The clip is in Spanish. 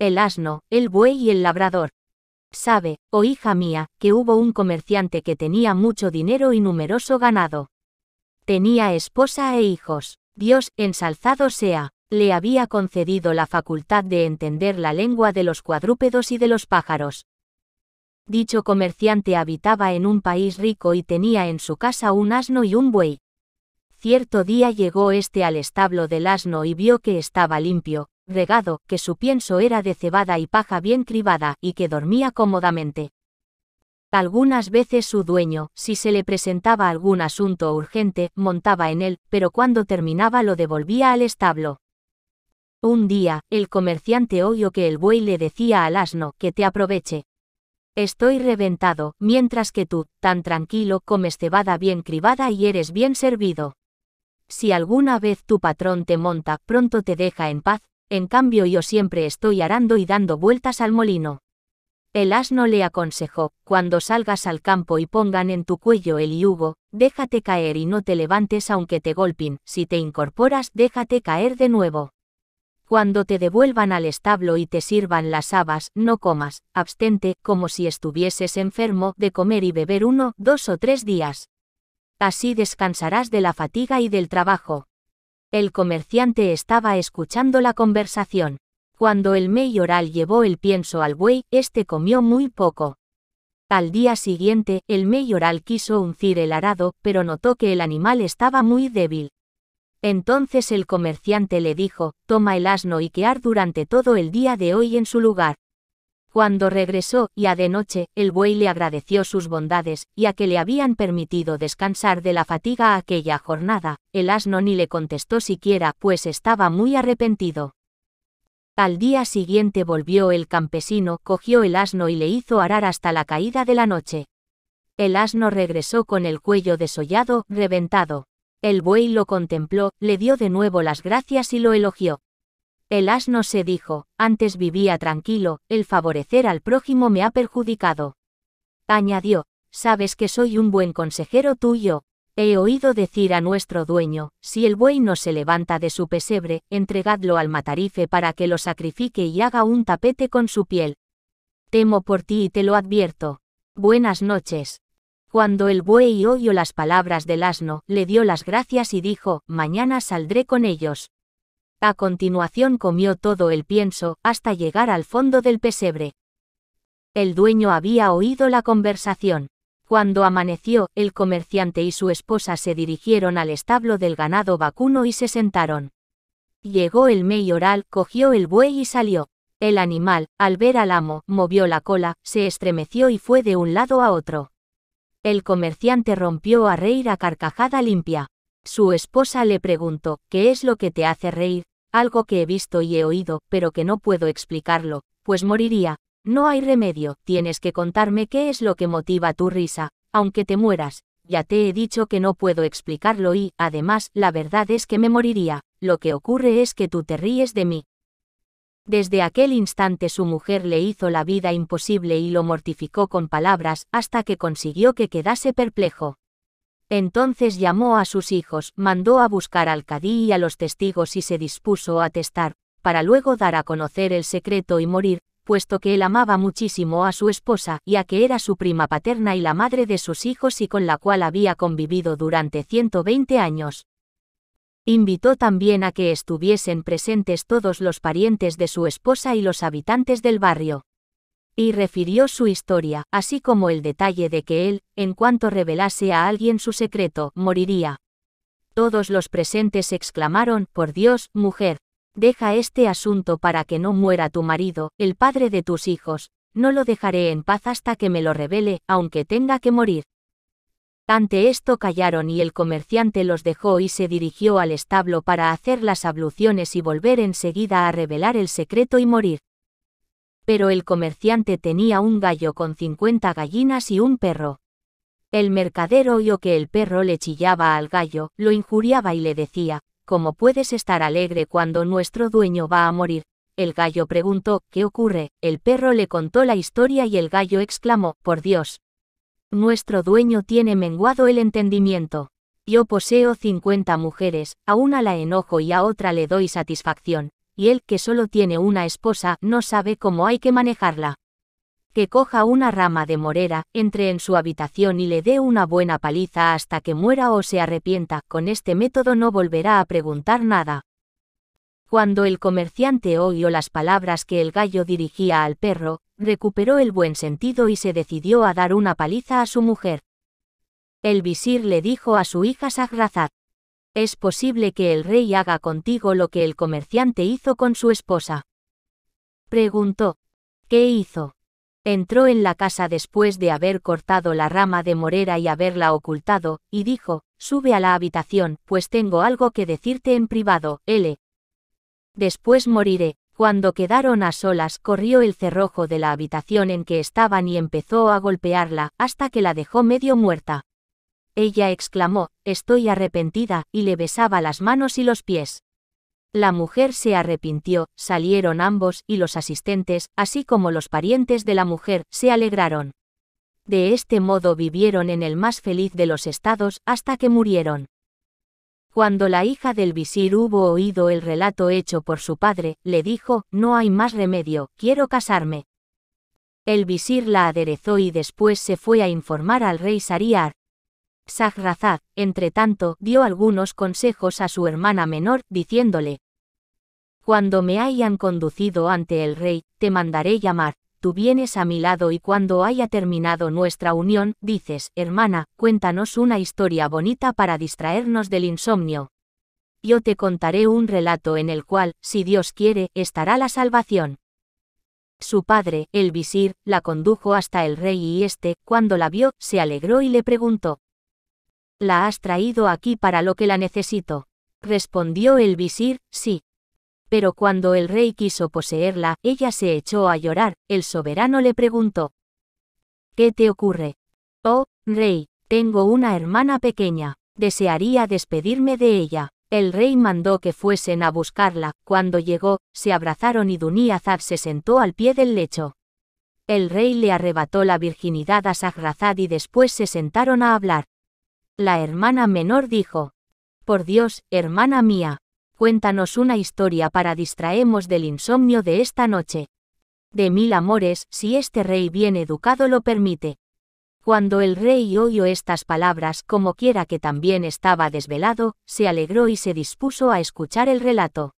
el asno, el buey y el labrador. Sabe, oh hija mía, que hubo un comerciante que tenía mucho dinero y numeroso ganado. Tenía esposa e hijos. Dios, ensalzado sea, le había concedido la facultad de entender la lengua de los cuadrúpedos y de los pájaros. Dicho comerciante habitaba en un país rico y tenía en su casa un asno y un buey. Cierto día llegó este al establo del asno y vio que estaba limpio, regado, que su pienso era de cebada y paja bien cribada, y que dormía cómodamente. Algunas veces su dueño, si se le presentaba algún asunto urgente, montaba en él, pero cuando terminaba lo devolvía al establo. Un día, el comerciante oyó que el buey le decía al asno, que te aproveche. Estoy reventado, mientras que tú, tan tranquilo, comes cebada bien cribada y eres bien servido. Si alguna vez tu patrón te monta, pronto te deja en paz, en cambio yo siempre estoy arando y dando vueltas al molino. El asno le aconsejó, cuando salgas al campo y pongan en tu cuello el yugo, déjate caer y no te levantes aunque te golpin, si te incorporas déjate caer de nuevo. Cuando te devuelvan al establo y te sirvan las habas, no comas, abstente, como si estuvieses enfermo, de comer y beber uno, dos o tres días. Así descansarás de la fatiga y del trabajo. El comerciante estaba escuchando la conversación. Cuando el mayoral llevó el pienso al buey, este comió muy poco. Al día siguiente, el mayoral quiso uncir el arado, pero notó que el animal estaba muy débil. Entonces el comerciante le dijo, toma el asno y quear durante todo el día de hoy en su lugar. Cuando regresó, ya de noche, el buey le agradeció sus bondades, y a que le habían permitido descansar de la fatiga aquella jornada, el asno ni le contestó siquiera, pues estaba muy arrepentido. Al día siguiente volvió el campesino, cogió el asno y le hizo arar hasta la caída de la noche. El asno regresó con el cuello desollado, reventado. El buey lo contempló, le dio de nuevo las gracias y lo elogió. El asno se dijo, antes vivía tranquilo, el favorecer al prójimo me ha perjudicado. Añadió, sabes que soy un buen consejero tuyo. He oído decir a nuestro dueño, si el buey no se levanta de su pesebre, entregadlo al matarife para que lo sacrifique y haga un tapete con su piel. Temo por ti y te lo advierto. Buenas noches. Cuando el buey oyó las palabras del asno, le dio las gracias y dijo, mañana saldré con ellos. A continuación comió todo el pienso, hasta llegar al fondo del pesebre. El dueño había oído la conversación. Cuando amaneció, el comerciante y su esposa se dirigieron al establo del ganado vacuno y se sentaron. Llegó el mayoral, cogió el buey y salió. El animal, al ver al amo, movió la cola, se estremeció y fue de un lado a otro. El comerciante rompió a reír a carcajada limpia. Su esposa le preguntó, ¿qué es lo que te hace reír? algo que he visto y he oído, pero que no puedo explicarlo, pues moriría. No hay remedio, tienes que contarme qué es lo que motiva tu risa, aunque te mueras, ya te he dicho que no puedo explicarlo y, además, la verdad es que me moriría, lo que ocurre es que tú te ríes de mí. Desde aquel instante su mujer le hizo la vida imposible y lo mortificó con palabras hasta que consiguió que quedase perplejo. Entonces llamó a sus hijos, mandó a buscar al cadí y a los testigos y se dispuso a testar, para luego dar a conocer el secreto y morir, puesto que él amaba muchísimo a su esposa, ya que era su prima paterna y la madre de sus hijos y con la cual había convivido durante 120 años. Invitó también a que estuviesen presentes todos los parientes de su esposa y los habitantes del barrio y refirió su historia, así como el detalle de que él, en cuanto revelase a alguien su secreto, moriría. Todos los presentes exclamaron, por Dios, mujer, deja este asunto para que no muera tu marido, el padre de tus hijos, no lo dejaré en paz hasta que me lo revele, aunque tenga que morir. Ante esto callaron y el comerciante los dejó y se dirigió al establo para hacer las abluciones y volver enseguida a revelar el secreto y morir pero el comerciante tenía un gallo con 50 gallinas y un perro. El mercadero oyó que el perro le chillaba al gallo, lo injuriaba y le decía, ¿Cómo puedes estar alegre cuando nuestro dueño va a morir? El gallo preguntó, ¿qué ocurre? El perro le contó la historia y el gallo exclamó, por Dios. Nuestro dueño tiene menguado el entendimiento. Yo poseo 50 mujeres, a una la enojo y a otra le doy satisfacción, y él que solo tiene una esposa no sabe cómo hay que manejarla. Que coja una rama de morera, entre en su habitación y le dé una buena paliza hasta que muera o se arrepienta, con este método no volverá a preguntar nada. Cuando el comerciante oyó las palabras que el gallo dirigía al perro, recuperó el buen sentido y se decidió a dar una paliza a su mujer. El visir le dijo a su hija Sagrazat, es posible que el rey haga contigo lo que el comerciante hizo con su esposa. Preguntó. ¿Qué hizo? Entró en la casa después de haber cortado la rama de morera y haberla ocultado, y dijo, Sube a la habitación, pues tengo algo que decirte en privado, L. Después moriré. Cuando quedaron a solas, corrió el cerrojo de la habitación en que estaban y empezó a golpearla, hasta que la dejó medio muerta. Ella exclamó, Estoy arrepentida, y le besaba las manos y los pies. La mujer se arrepintió, salieron ambos y los asistentes, así como los parientes de la mujer, se alegraron. De este modo vivieron en el más feliz de los estados hasta que murieron. Cuando la hija del visir hubo oído el relato hecho por su padre, le dijo, No hay más remedio, quiero casarme. El visir la aderezó y después se fue a informar al rey Sariar, entre tanto, dio algunos consejos a su hermana menor, diciéndole, Cuando me hayan conducido ante el rey, te mandaré llamar, tú vienes a mi lado y cuando haya terminado nuestra unión, dices, hermana, cuéntanos una historia bonita para distraernos del insomnio. Yo te contaré un relato en el cual, si Dios quiere, estará la salvación. Su padre, el visir, la condujo hasta el rey y éste, cuando la vio, se alegró y le preguntó, la has traído aquí para lo que la necesito. Respondió el visir, sí. Pero cuando el rey quiso poseerla, ella se echó a llorar, el soberano le preguntó. ¿Qué te ocurre? Oh, rey, tengo una hermana pequeña, desearía despedirme de ella. El rey mandó que fuesen a buscarla, cuando llegó, se abrazaron y Duníazad se sentó al pie del lecho. El rey le arrebató la virginidad a Sahrazad y después se sentaron a hablar. La hermana menor dijo, Por Dios, hermana mía, cuéntanos una historia para distraemos del insomnio de esta noche. De mil amores, si este rey bien educado lo permite. Cuando el rey oyó estas palabras, como quiera que también estaba desvelado, se alegró y se dispuso a escuchar el relato.